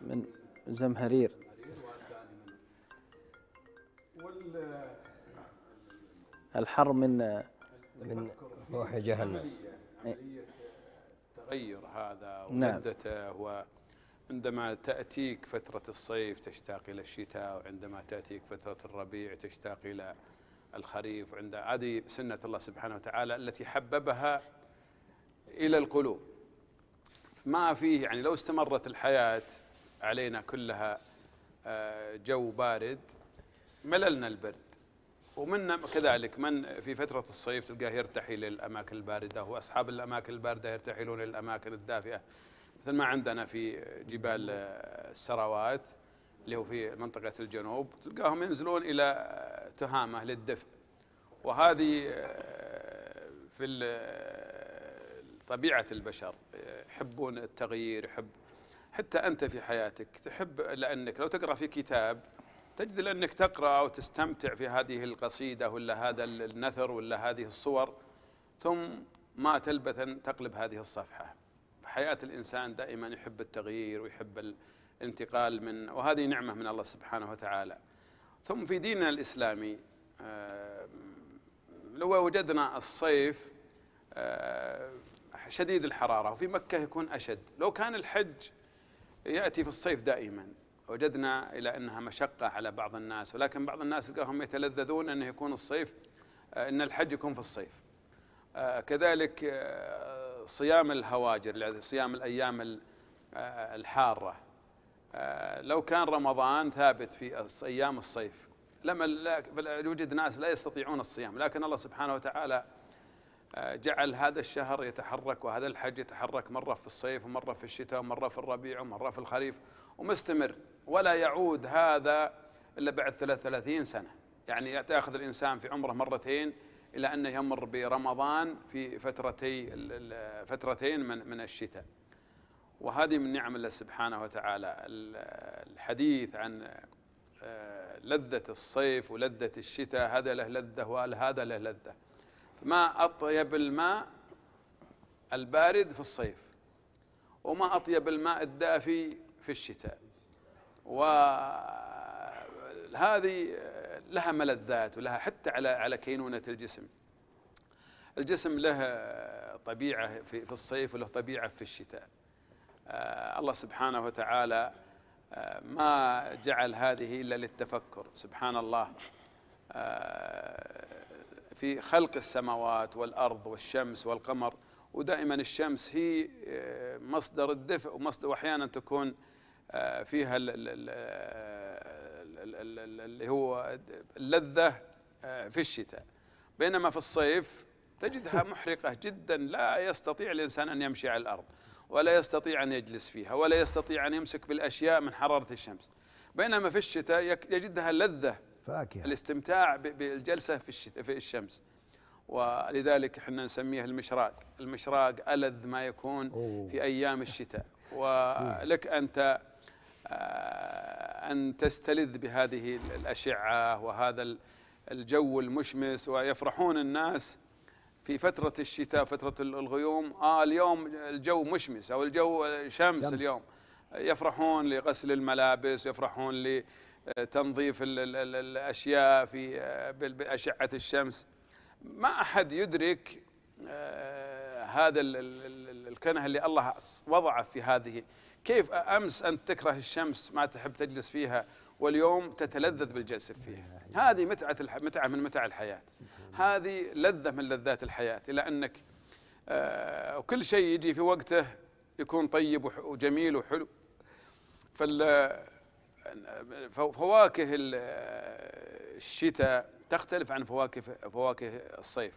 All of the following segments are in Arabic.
من زمهرير الحر من من روح جهنم عملية تغير هذا ولذته نعم. وعندما تأتيك فترة الصيف تشتاق إلى الشتاء وعندما تأتيك فترة الربيع تشتاق إلى الخريف وعند هذه سنة الله سبحانه وتعالى التي حببها إلى القلوب ما فيه يعني لو استمرت الحياة علينا كلها آه، جو بارد مللنا البرد ومنا كذلك من في فترة الصيف تلقاه يرتحي للأماكن الباردة وأصحاب الأماكن الباردة يرتحلون للأماكن الدافئة مثل ما عندنا في جبال آه، السروات اللي هو في منطقة الجنوب تلقاهم ينزلون إلى آه، تهامة للدفء وهذه في طبيعه البشر يحبون التغيير يحب حتى انت في حياتك تحب لانك لو تقرا في كتاب تجد لانك تقرا وتستمتع في هذه القصيده ولا هذا النثر ولا هذه الصور ثم ما تلبث ان تقلب هذه الصفحه حياه الانسان دائما يحب التغيير ويحب الانتقال من وهذه نعمه من الله سبحانه وتعالى ثم في ديننا الاسلامي آه، لو وجدنا الصيف آه، شديد الحرارة وفي مكة يكون أشد لو كان الحج يأتي في الصيف دائما وجدنا إلى أنها مشقة على بعض الناس ولكن بعض الناس تلقاهم يتلذذون أنه يكون الصيف آه، أن الحج يكون في الصيف آه، كذلك آه، صيام الهواجر صيام الأيام الحارة لو كان رمضان ثابت في أيام الصيف لما يوجد ناس لا يستطيعون الصيام لكن الله سبحانه وتعالى آه، جعل هذا الشهر يتحرك وهذا الحج يتحرك مرة في الصيف ومرة في الشتاء ومرة في الربيع ومرة في الخريف ومستمر ولا يعود هذا إلا بعد 33 سنة يعني تأخذ الإنسان في عمره مرتين إلى أنه يمر برمضان في فترتي فترتين من, من الشتاء وهذه من نعم الله سبحانه وتعالى الحديث عن آه، لذة الصيف ولذة الشتاء هذا له لذة وهذا له لذة ما أطيب الماء البارد في الصيف وما أطيب الماء الدافي في الشتاء وهذه لها ملذات ولها حتى على على كينونة الجسم الجسم له طبيعة في الصيف وله طبيعة في الشتاء آه، الله سبحانه وتعالى آه، ما جعل هذه إلا للتفكر سبحان الله آه، في خلق السماوات والارض والشمس والقمر ودائما الشمس هي آه، مصدر الدفء ومصدر واحيانا تكون آه، فيها اللي هو اللذه آه، في الشتاء بينما في الصيف تجدها محرقه جدا لا يستطيع الانسان ان يمشي على الارض ولا يستطيع ان يجلس فيها ولا يستطيع ان يمسك بالاشياء من حراره الشمس بينما في الشتاء يجدها لذه فاكهة الاستمتاع بالجلسة في, في الشمس ولذلك احنا نسميه المشراق المشراق ألذ ما يكون في أيام الشتاء ولك أنت آه، أن تستلذ بهذه الأشعة وهذا الجو المشمس ويفرحون الناس في فترة الشتاء فترة الغيوم آه اليوم الجو مشمس أو الجو شمس, شمس. اليوم يفرحون لغسل الملابس يفرحون آه، تنظيف ال ال الاشياء في آه، باشعه الشمس ما احد يدرك آه، هذا الكنه اللي الله وضعه في هذه كيف امس انت تكره الشمس ما تحب تجلس فيها واليوم تتلذذ بالجلسه فيها هذه متعه متعه من متع الحياه هذه لذه من لذات الحياه الى انك وكل شيء يجي في وقته يكون طيب وجميل وحلو فال فواكه الشتاء تختلف عن فواكه فواكه الصيف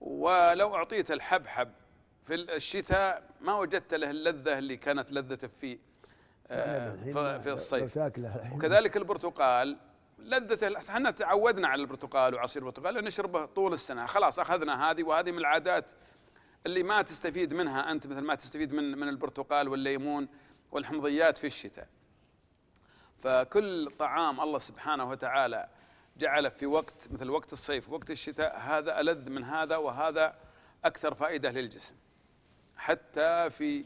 ولو اعطيت الحبحب في الشتاء ما وجدت له اللذه اللي كانت لذته آه، في في الصيف وكذلك البرتقال لذته احنا تعودنا على البرتقال وعصير البرتقال نشربه طول السنه خلاص اخذنا هذه وهذه من العادات اللي ما تستفيد منها انت مثل ما تستفيد من من البرتقال والليمون والحمضيات في الشتاء فكل طعام الله سبحانه وتعالى جعله في وقت مثل وقت الصيف وقت الشتاء هذا ألذ من هذا وهذا أكثر فائدة للجسم حتى في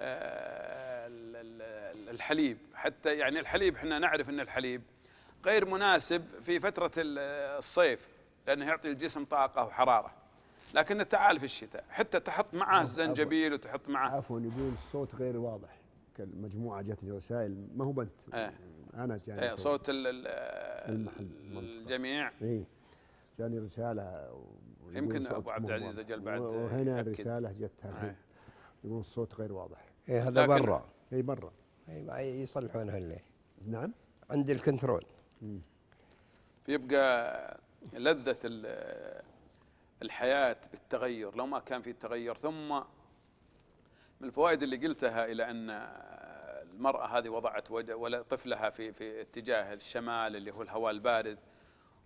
آه، الحليب حتى يعني الحليب احنا نعرف ان الحليب غير مناسب في فترة الصيف لأنه يعطي الجسم طاقة وحرارة لكن تعال في الشتاء حتى تحط معه نعم، الزنجبيل وتحط معه عفوا يقول الصوت غير واضح كمجموعة جاتني رسائل ما هو بنت آه. انا جاني آه صوت الجميع اي جاني رساله يمكن ابو عبد العزيز اجل بعد وهنا رساله جتها آه. يقول الصوت غير واضح اي هذا برا اي برا اي يصلحونها الليل نعم عند الكنترول مم. يبقى لذه الحياه بالتغير لو ما كان في تغير ثم من الفوائد اللي قلتها الى ان المراه هذه وضعت ولا طفلها في في اتجاه الشمال اللي هو الهواء البارد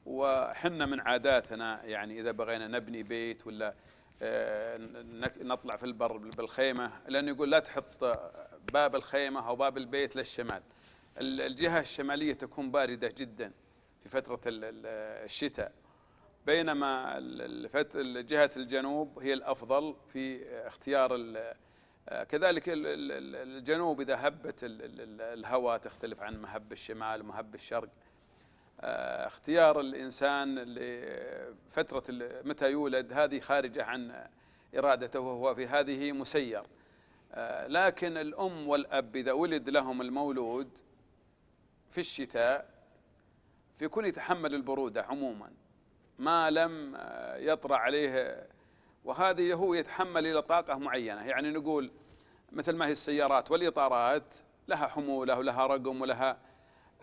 وحنا من عاداتنا يعني اذا بغينا نبني بيت ولا آه، نطلع في البر بالخيمه لانه يقول لا تحط باب الخيمه او باب البيت للشمال الجهه الشماليه تكون بارده جدا في فتره الشتاء بينما جهه الجنوب هي الافضل في اختيار آه، كذلك الجنوب إذا هبت الهواء تختلف عن مهب الشمال ومهب الشرق آه، اختيار الإنسان لفترة متى يولد هذه خارجة عن إرادته وهو في هذه مسير آه، لكن الأم والأب إذا ولد لهم المولود في الشتاء في كل يتحمل البرودة عموما ما لم يطرأ عليه وهذه هو يتحمل إلى طاقة معينة يعني نقول مثل ما هي السيارات والإطارات لها حمولة ولها رقم ولها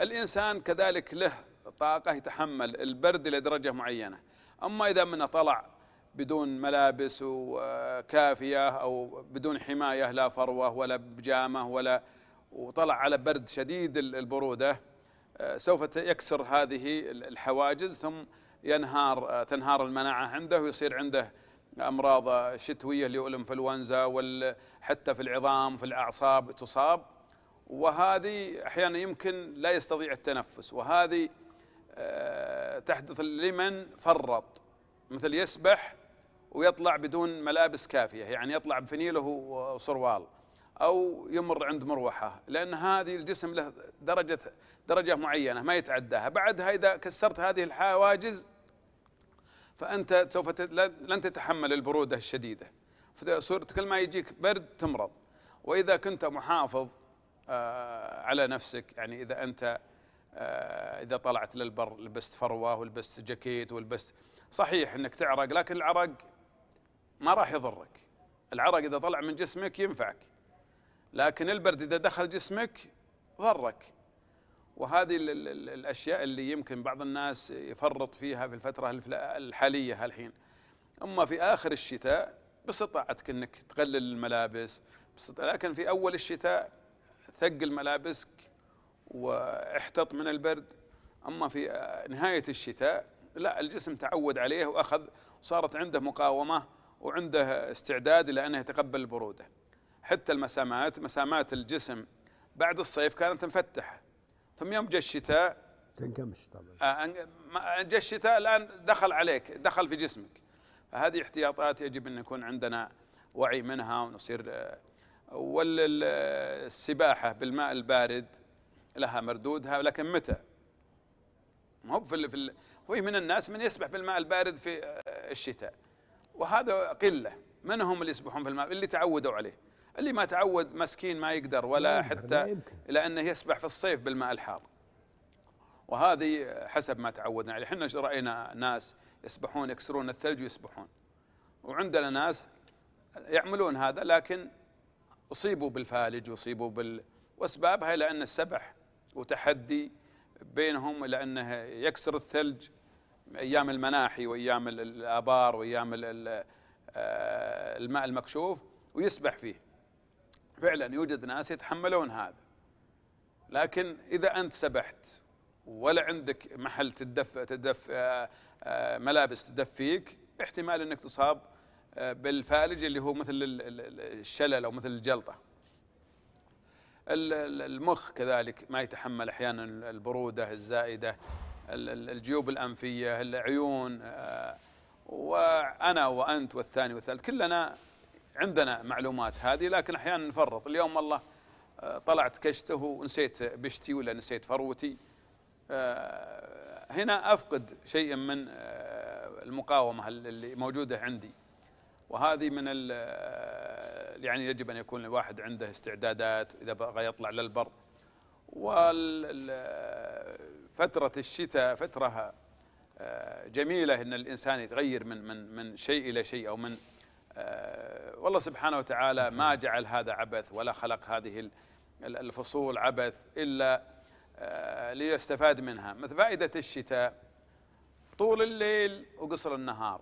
الإنسان كذلك له طاقة يتحمل البرد إلى درجة معينة أما إذا منه طلع بدون ملابس وكافيه أو بدون حماية لا فروة ولا بجامة ولا وطلع على برد شديد البرودة آه، سوف يكسر هذه الحواجز ثم ينهار آه، تنهار المناعة عنده ويصير عنده امراض شتويه اللي هو الانفلونزا حتى في العظام في الاعصاب تصاب وهذه احيانا يمكن لا يستطيع التنفس وهذه آه، تحدث لمن فرط مثل يسبح ويطلع بدون ملابس كافيه يعني يطلع بفنيله وسروال او يمر عند مروحه لان هذه الجسم له درجه درجه معينه ما يتعداها بعدها اذا كسرت هذه الحواجز فأنت سوف لن تتحمل البرودة الشديدة فصرت كل ما يجيك برد تمرض وإذا كنت محافظ آه، على نفسك يعني إذا أنت آه، إذا طلعت للبر لبست فروة ولبست جاكيت ولبست صحيح أنك تعرق لكن العرق ما راح يضرك العرق إذا طلع من جسمك ينفعك لكن البرد إذا دخل جسمك ضرك وهذه الاشياء اللي يمكن بعض الناس يفرط فيها في الفتره الحاليه الحين اما في اخر الشتاء باستطاعتك انك تقلل الملابس لكن في اول الشتاء ثقل ملابسك واحتط من البرد اما في نهايه الشتاء لا الجسم تعود عليه واخذ وصارت عنده مقاومه وعنده استعداد لانه يتقبل البروده حتى المسامات مسامات الجسم بعد الصيف كانت مفتحه ثم يوم جاء الشتاء تنكمش طبعا آه، جاء الشتاء الان دخل عليك دخل في جسمك فهذه احتياطات يجب ان يكون عندنا وعي منها ونصير آه، والسباحه بالماء البارد لها مردودها لكن متى؟ ما هو في ال... في ال... هو من الناس من يسبح بالماء البارد في آه، الشتاء وهذا قله من هم اللي يسبحون في الماء اللي تعودوا عليه اللي ما تعود مسكين ما يقدر ولا حتى لأنه يسبح في الصيف بالماء الحار وهذه حسب ما تعودنا عليه احنا رأينا ناس يسبحون يكسرون الثلج ويسبحون وعندنا ناس يعملون هذا لكن أصيبوا بالفالج وأصيبوا بال وأسبابها لأن السبح وتحدي بينهم لأنه يكسر الثلج أيام المناحي وأيام الآبار وأيام آه، الماء المكشوف ويسبح فيه فعلا يوجد ناس يتحملون هذا لكن إذا أنت سبحت ولا عندك محل تدف, تدف آه، ملابس تدفيك احتمال أنك تصاب آه، بالفالج اللي هو مثل الشلل أو مثل الجلطة المخ كذلك ما يتحمل أحيانا البرودة الزائدة الجيوب الأنفية العيون آه، وأنا وأنت والثاني والثالث كلنا عندنا معلومات هذه لكن احيانا نفرط اليوم والله آه، طلعت كشته ونسيت بشتي ولا نسيت فروتي آه، هنا افقد شيء من آه، المقاومه اللي موجوده عندي وهذه من يعني يجب ان يكون الواحد عنده استعدادات اذا بغى يطلع للبر وفتره الشتاء فتره جميله ان الانسان يتغير من من من شيء الى شيء او من آه، والله سبحانه وتعالى ما جعل هذا عبث ولا خلق هذه الفصول عبث إلا آه، ليستفاد منها مثل فائدة الشتاء طول الليل وقصر النهار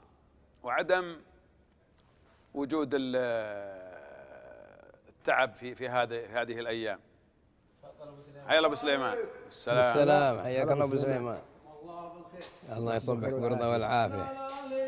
وعدم وجود التعب في في هذه في هذه الايام حيا الله ابو سليمان السلام السلام حياك الله ابو سليمان الله بالخير الله يصبحك بالرضا والعافيه